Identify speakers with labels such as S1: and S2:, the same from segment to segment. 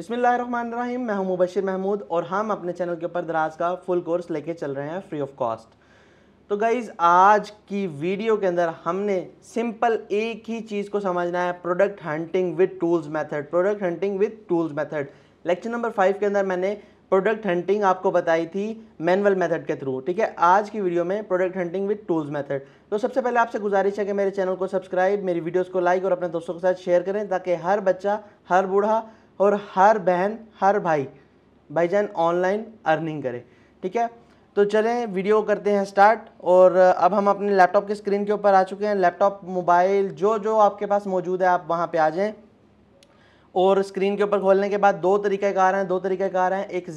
S1: बिसमीम मैं हूं मुबशिर महमूद और हम अपने चैनल के ऊपर दराज का फुल कोर्स लेके चल रहे हैं फ्री ऑफ कॉस्ट तो गाइज़ आज की वीडियो के अंदर हमने सिंपल एक ही चीज़ को समझना है product hunting with tools method product hunting with tools method lecture number five के अंदर मैंने प्रोडक्ट हंटिंग आपको बताई थी मैनुअल मेथड के थ्रू ठीक है आज की वीडियो में product hunting with tools method तो सबसे पहले आपसे गुजारिश है कि मेरे चैनल को सब्सक्राइब मेरी वीडियोस को लाइक और अपने दोस्तों के साथ शेयर करें ताकि हर बच्चा हर बूढ़ा और हर बहन हर भाई भाईजान ऑनलाइन अर्निंग करे ठीक है तो चलें वीडियो करते हैं स्टार्ट और अब हम अपने लैपटॉप के स्क्रीन के ऊपर आ चुके हैं लैपटॉप मोबाइल जो जो आपके पास मौजूद है आप वहाँ पे आ जाएं और स्क्रीन के ऊपर खोलने के बाद दो तरीके रहे हैं दो तरीके रहे हैं एक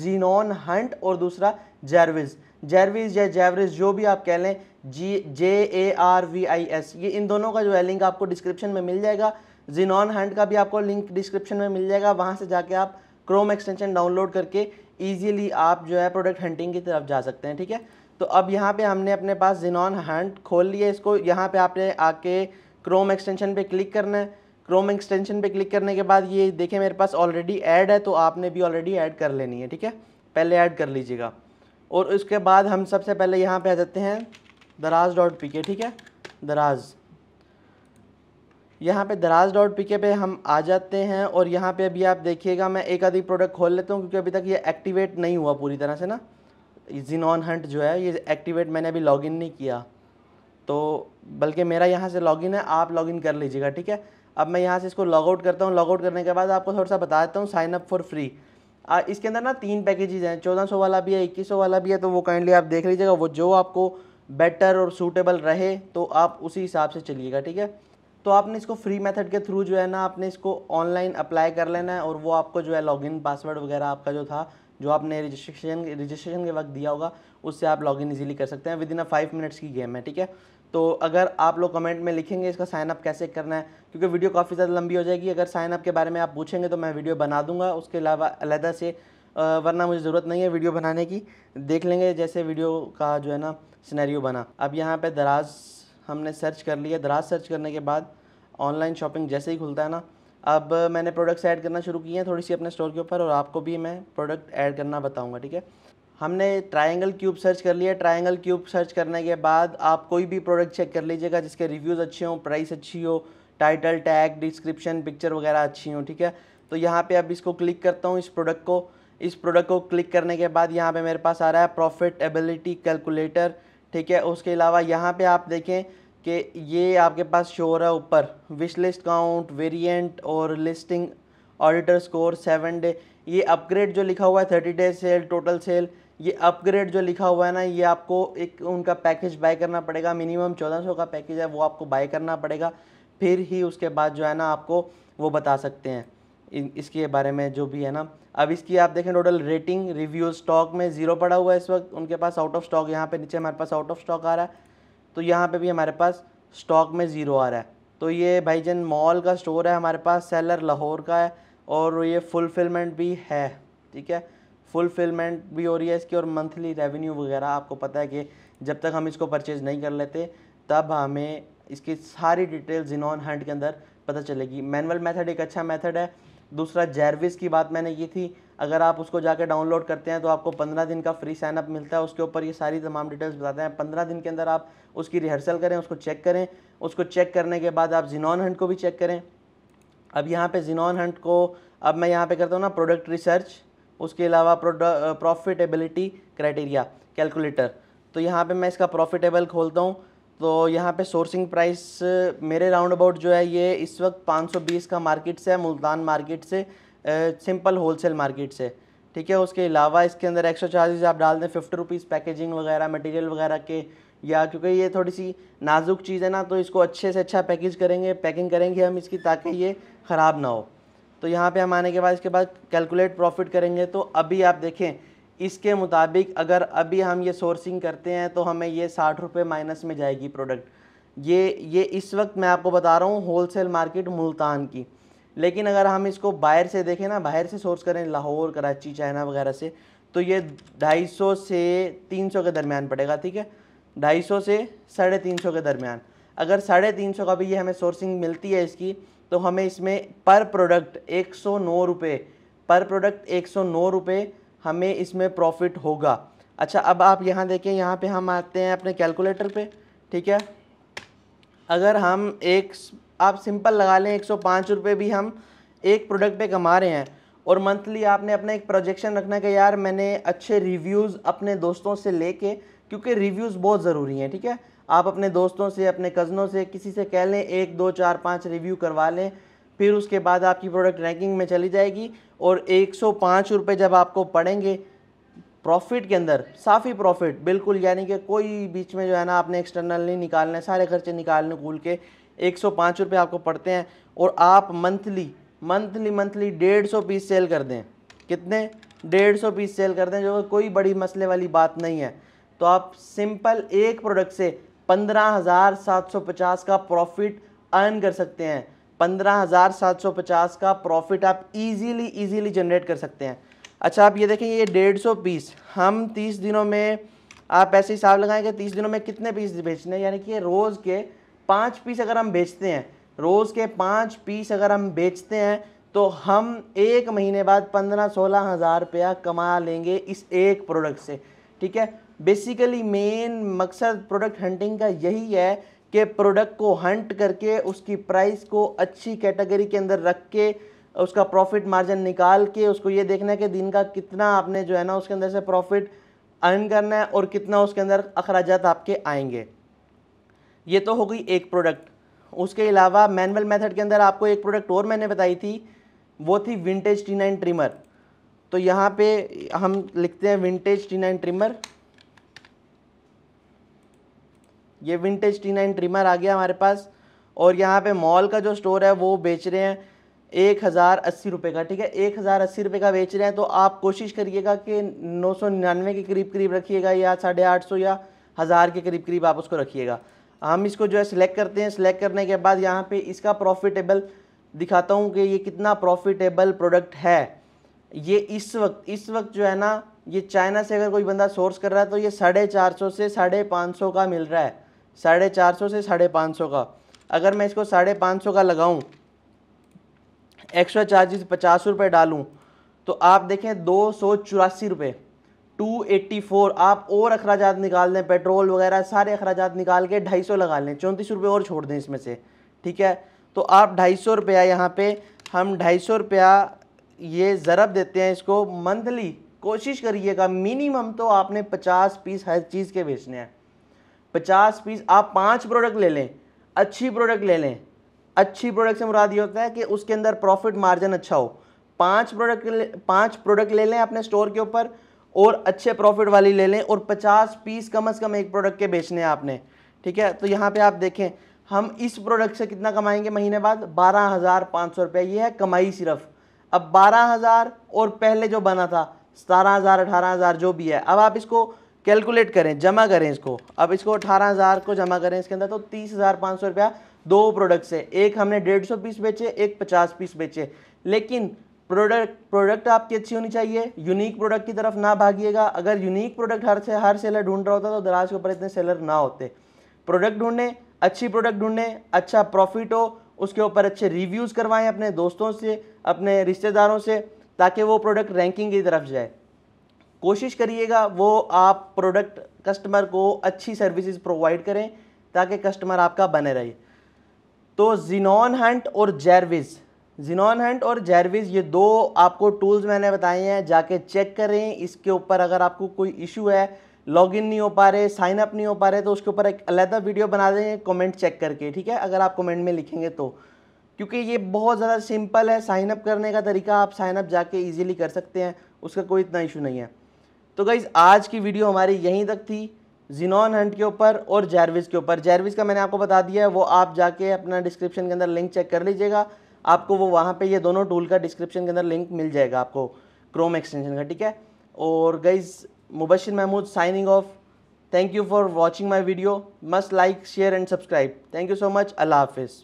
S1: जीनोन हंट और दूसरा जैरविज जैरविज या जैवरिज जो भी आप कह लें G J A R V I S ये इन दोनों का जो है लिंक आपको डिस्क्रिप्शन में मिल जाएगा जिनॉन हैंड का भी आपको लिंक डिस्क्रिप्शन में मिल जाएगा वहाँ से जाके आप क्रोम एक्सटेंशन डाउनलोड करके ईजिली आप जो है प्रोडक्ट हंटिंग की तरफ जा सकते हैं ठीक है तो अब यहाँ पे हमने अपने पास जिनॉन हैंड खोल लिया इसको यहाँ पे आपने आके क्रोम एक्सटेंशन पे क्लिक करना है क्रोम एक्सटेंशन पे क्लिक करने के बाद ये देखिए मेरे पास ऑलरेडी ऐड है तो आपने भी ऑलरेडी ऐड कर लेनी है ठीक है पहले ऐड कर लीजिएगा और उसके बाद हम सबसे पहले यहाँ पे आ जाते हैं दराज डॉट पी के ठीक है दराज यहाँ पे दराज डॉट पी के पे हम आ जाते हैं और यहाँ पे अभी आप देखिएगा मैं एक आधी प्रोडक्ट खोल लेता हूँ क्योंकि अभी तक ये एक्टिवेट नहीं हुआ पूरी तरह से ना ऑन हंट जो है ये एक्टिवेट मैंने अभी लॉगिन नहीं किया तो बल्कि मेरा यहाँ से लॉगिन है आप लॉगिन कर लीजिएगा ठीक है अब मैं यहाँ से इसको लॉगआउट करता हूँ लॉगआउट करने के बाद आपको थोड़ा सा बता देता हूँ साइन अप फॉर फ्री आ, इसके अंदर ना तीन पैकेजेज हैं चौदह सौ वाला भी है इक्कीस सौ वाला भी है तो वो काइंडली आप देख लीजिएगा वो जो आपको बेटर और सूटेबल रहे तो आप उसी हिसाब से चलिएगा ठीक है तो आपने इसको फ्री मेथड के थ्रू जो है ना आपने इसको ऑनलाइन अप्लाई कर लेना है और वो आपको जो है लॉगिन पासवर्ड वगैरह आपका जो था जो आपने रजिस्ट्रेशन रजिस्ट्रेशन के वक्त दिया होगा उससे आप लॉगिन इजीली कर सकते हैं with in a five minutes की गेम है ठीक है तो अगर आप लोग कमेंट में लिखेंगे इसका साइनअप कैसे करना है क्योंकि वीडियो काफ़ी ज़्यादा लंबी हो जाएगी अगर साइनअप के बारे में आप पूछेंगे तो मैं वीडियो बना दूंगा उसके अलावा अलहदा से वरना मुझे ज़रूरत नहीं है वीडियो बनाने की देख लेंगे जैसे वीडियो का जो है ना स्नैरियो बना अब यहाँ पर दराज हमने सर्च कर लिया दराज सर्च करने के बाद ऑनलाइन शॉपिंग जैसे ही खुलता है ना अब मैंने प्रोडक्ट्स ऐड करना शुरू किए हैं थोड़ी सी अपने स्टोर के ऊपर और आपको भी मैं प्रोडक्ट ऐड करना बताऊँगा ठीक है हमने ट्रायंगल क्यूब सर्च कर लिया ट्रायंगल क्यूब सर्च करने के बाद आप कोई भी प्रोडक्ट चेक कर लीजिएगा जिसके रिव्यूज़ अच्छे हों प्राइस अच्छी हो टाइटल टैग डिस्क्रिप्शन पिक्चर वगैरह अच्छी हों ठीक है तो यहाँ पे अब इसको क्लिक करता हूँ इस प्रोडक्ट को इस प्रोडक्ट को क्लिक करने के बाद यहाँ पे मेरे पास आ रहा है एबिलिटी कैलकुलेटर ठीक है उसके अलावा यहाँ पर आप देखें कि ये आपके पास शो हो रहा है ऊपर विश लिस्ट काउंट वेरिएंट और listing auditor score seven day ये अपग्रेड जो लिखा हुआ है thirty day sale total sale ये अपग्रेड जो लिखा हुआ है ना ये आपको एक उनका पैकेज बाय करना पड़ेगा मिनिमम चौदह सौ का पैकेज है वो आपको बाय करना पड़ेगा फिर ही उसके बाद जो है ना आपको वो बता सकते हैं इसके बारे में जो भी है ना अब इसकी आप देखें टोटल रेटिंग रिव्यू स्टॉक में ज़ीरो पड़ा हुआ है इस वक्त उनके पास आउट ऑफ स्टॉक यहाँ पे नीचे हमारे पास आउट ऑफ स्टॉक आ रहा है तो यहाँ पे भी हमारे पास स्टॉक में ज़ीरो आ रहा है तो ये भाईजन मॉल का स्टोर है हमारे पास सेलर लाहौर का है और ये फुलफिलमेंट भी है ठीक है फुलफिलमेंट भी हो रही है इसकी और मंथली रेवेन्यू वगैरह आपको पता है कि जब तक हम इसको परचेज़ नहीं कर लेते तब हमें इसकी सारी डिटेल जिनॉन हंट के अंदर पता चलेगी मैनुअल मेथड एक अच्छा मेथड है दूसरा जैरविस की बात मैंने की थी अगर आप उसको जाकर डाउनलोड करते हैं तो आपको पंद्रह दिन का फ्री साइनअप मिलता है उसके ऊपर ये सारी तमाम डिटेल्स बताते हैं पंद्रह दिन के अंदर आप उसकी रिहर्सल करें उसको चेक करें उसको चेक करने के बाद आप जिनॉन हंट को भी चेक करें अब यहाँ पे जिनॉन हंट को अब मैं यहाँ पे करता हूँ ना प्रोडक्ट रिसर्च उसके अलावा प्रॉफिटेबिलिटी क्राइटेरिया कैलकुलेटर तो यहाँ पे मैं इसका प्रॉफिटेबल खोलता हूँ तो यहाँ पे सोर्सिंग प्राइस मेरे राउंड अबाउट जो है ये इस वक्त 520 का मार्केट से है मुल्तान मार्केट से सिंपल होलसेल मार्केट से ठीक है उसके अलावा इसके अंदर एक्स्ट्रा चार्जेस आप डाल दें फिफ्टी रुपीज़ पैकेजिंग वगैरह मटेरियल वगैरह के या क्योंकि ये थोड़ी सी नाजुक चीज़ है ना तो इसको अच्छे से अच्छा पैकेज करेंगे पैकिंग करेंगे हम इसकी ताकि ये ख़राब ना हो तो यहाँ पे हम आने के बाद इसके बाद कैलकुलेट प्रॉफिट करेंगे तो अभी आप देखें इसके मुताबिक अगर अभी हम ये सोर्सिंग करते हैं तो हमें ये साठ रुपये माइनस में जाएगी प्रोडक्ट ये ये इस वक्त मैं आपको बता रहा हूँ होलसेल मार्केट मुल्तान की लेकिन अगर हम इसको बाहर से देखें ना बाहर से सोर्स करें लाहौर कराची चाइना वगैरह से तो ये 250 से 300 के दरमियान पड़ेगा ठीक है 250 से साढ़े तीन के दरमियान अगर साढ़े तीन का भी ये हमें सोर्सिंग मिलती है इसकी तो हमें इसमें पर प्रोडक्ट एक सौ नौ रुपये पर प्रोडक्ट एक सौ नौ रुपये हमें इसमें प्रॉफिट होगा अच्छा अब आप यहाँ देखें यहाँ पे हम आते हैं अपने कैलकुलेटर पे ठीक है अगर हम एक आप सिंपल लगा लें एक सौ भी हम एक प्रोडक्ट पे कमा रहे हैं और मंथली आपने अपना एक प्रोजेक्शन रखना कि यार मैंने अच्छे रिव्यूज़ अपने दोस्तों से लेके क्योंकि रिव्यूज़ बहुत ज़रूरी हैं ठीक है आप अपने दोस्तों से अपने कज़नों से किसी से कह लें एक दो चार पाँच रिव्यू करवा लें फिर उसके बाद आपकी प्रोडक्ट रैंकिंग में चली जाएगी और एक सौ जब आपको पड़ेंगे प्रॉफिट के अंदर साफ़ी प्रॉफिट बिल्कुल यानी कि कोई बीच में जो है ना आपने एक्सटर्नल नहीं निकालना सारे खर्चे निकालने कूल के एक सौ पाँच रुपये आपको पड़ते हैं और आप मंथली मंथली मंथली डेढ़ सौ पीस सेल कर दें कितने डेढ़ सौ पीस सेल कर दें जो कोई बड़ी मसले वाली बात नहीं है तो आप सिंपल एक प्रोडक्ट से पंद्रह हज़ार सात सौ पचास का प्रॉफिट अर्न कर सकते हैं पंद्रह हज़ार सात सौ पचास का प्रॉफिट आप इजीली इजीली जनरेट कर सकते हैं अच्छा आप ये देखें ये डेढ़ सौ पीस हम तीस दिनों में आप ऐसे हिसाब लगाएं कि तीस दिनों में कितने पीस बेचने यानी कि रोज़ के पाँच पीस अगर हम बेचते हैं रोज़ के पाँच पीस अगर हम बेचते हैं तो हम एक महीने बाद पंद्रह सोलह हज़ार रुपया कमा लेंगे इस एक प्रोडक्ट से ठीक है बेसिकली मेन मकसद प्रोडक्ट हंटिंग का यही है कि प्रोडक्ट को हंट करके उसकी प्राइस को अच्छी कैटेगरी के अंदर रख के उसका प्रॉफिट मार्जिन निकाल के उसको ये देखना है कि दिन का कितना आपने जो है ना उसके अंदर से प्रॉफिट अर्न करना है और कितना उसके अंदर अखराज आपके आएंगे ये तो हो गई एक प्रोडक्ट उसके अलावा मैनुअल मेथड के अंदर आपको एक प्रोडक्ट और मैंने बताई थी वो थी विंटेज टी नाइन ट्रिमर तो यहाँ पे हम लिखते हैं विंटेज टी नाइन ट्रिमर ये विंटेज टी नाइन ट्रिमर आ गया हमारे पास और यहाँ पे मॉल का जो स्टोर है वो बेच रहे हैं एक हज़ार अस्सी रुपये का ठीक है एक हज़ार अस्सी रुपये का बेच रहे हैं तो आप कोशिश करिएगा कि नौ सौ निन्यानवे के करीब करीब रखिएगा या साढ़े आठ सौ या हज़ार के करीब करीब आप उसको रखिएगा हम इसको जो है सिलेक्ट करते हैं सिलेक्ट करने के बाद यहाँ पे इसका प्रॉफिटेबल दिखाता हूँ कि ये कितना प्रॉफिटेबल प्रोडक्ट है ये इस वक्त इस वक्त जो है ना ये चाइना से अगर कोई बंदा सोर्स कर रहा है तो ये साढ़े चार सौ से साढ़े पाँच सौ का मिल रहा है साढ़े चार सौ से साढ़े पाँच सौ का अगर मैं इसको साढ़े पाँच सौ का लगाऊँ एक्स्ट्रा चार्जेस पचास रुपये डालूँ तो आप देखें दो सौ चौरासी रुपये 284 आप और अखराज निकाल दें पेट्रोल वगैरह सारे अखराज निकाल के ढाई सौ लगा लें चौंतीस रुपये और छोड़ दें इसमें से ठीक है तो आप ढाई सौ रुपया यहाँ पे हम ढाई सौ रुपया ये ज़रब देते हैं इसको मंथली कोशिश करिएगा मिनिमम तो आपने पचास पीस हर चीज़ के बेचने हैं पचास पीस आप पाँच प्रोडक्ट ले लें अच्छी प्रोडक्ट ले लें अच्छी प्रोडक्ट से मुराद ये होता है कि उसके अंदर प्रॉफिट मार्जिन अच्छा हो पांच प्रोडक्ट पांच प्रोडक्ट ले लें अपने स्टोर के ऊपर और अच्छे प्रॉफिट वाली ले लें और 50 पीस कम से कम एक प्रोडक्ट के बेचने हैं आपने ठीक है तो यहाँ पे आप देखें हम इस प्रोडक्ट से कितना कमाएंगे महीने बाद बारह हज़ार पाँच सौ रुपया ये है कमाई सिर्फ अब बारह हज़ार और पहले जो बना था सतारह हज़ार अठारह हज़ार जो भी है अब आप इसको कैलकुलेट करें जमा करें इसको अब इसको अठारह हज़ार को जमा करें इसके अंदर तो तीस हज़ार पाँच सौ रुपया दो प्रोडक्ट से एक हमने डेढ़ सौ पीस बेचे एक पचास पीस बेचे लेकिन प्रोडक्ट प्रोडक्ट आपकी अच्छी होनी चाहिए यूनिक प्रोडक्ट की तरफ ना भागिएगा अगर यूनिक प्रोडक्ट हर से हर सेलर ढूंढ रहा होता तो दराज के ऊपर इतने सेलर ना होते प्रोडक्ट ढूंढने अच्छी प्रोडक्ट ढूंढने अच्छा प्रॉफिट हो उसके ऊपर अच्छे रिव्यूज़ करवाएं अपने दोस्तों से अपने रिश्तेदारों से ताकि वो प्रोडक्ट रैंकिंग की तरफ जाए कोशिश करिएगा वो आप प्रोडक्ट कस्टमर को अच्छी सर्विसेज प्रोवाइड करें ताकि कस्टमर आपका बने रहे तो जीनॉन हंट और जैरविज़ जिनॉन हंट और जैरविस ये दो आपको टूल्स मैंने बताए हैं जाके चेक करें इसके ऊपर अगर आपको कोई इशू है लॉगिन नहीं हो पा रहे साइन अप नहीं हो पा रहे तो उसके ऊपर एक अलहदा वीडियो बना देंगे कमेंट चेक करके ठीक है अगर आप कमेंट में लिखेंगे तो क्योंकि ये बहुत ज़्यादा सिंपल है साइन अप करने का तरीका आप साइन अप जाके ईजीली कर सकते हैं उसका कोई इतना इशू नहीं है तो गाइज़ आज की वीडियो हमारी यहीं तक थी जिनॉन हंट के ऊपर और जेरविज़ के ऊपर जैरविस का मैंने आपको बता दिया है वो आप जाके अपना डिस्क्रिप्शन के अंदर लिंक चेक कर लीजिएगा आपको वो वहाँ पे ये दोनों टूल का डिस्क्रिप्शन के अंदर लिंक मिल जाएगा आपको क्रोम एक्सटेंशन का ठीक है और guys Mubashir Mahmood signing off thank you for watching my video must like share and subscribe thank you so much अल्लाह हाफिज़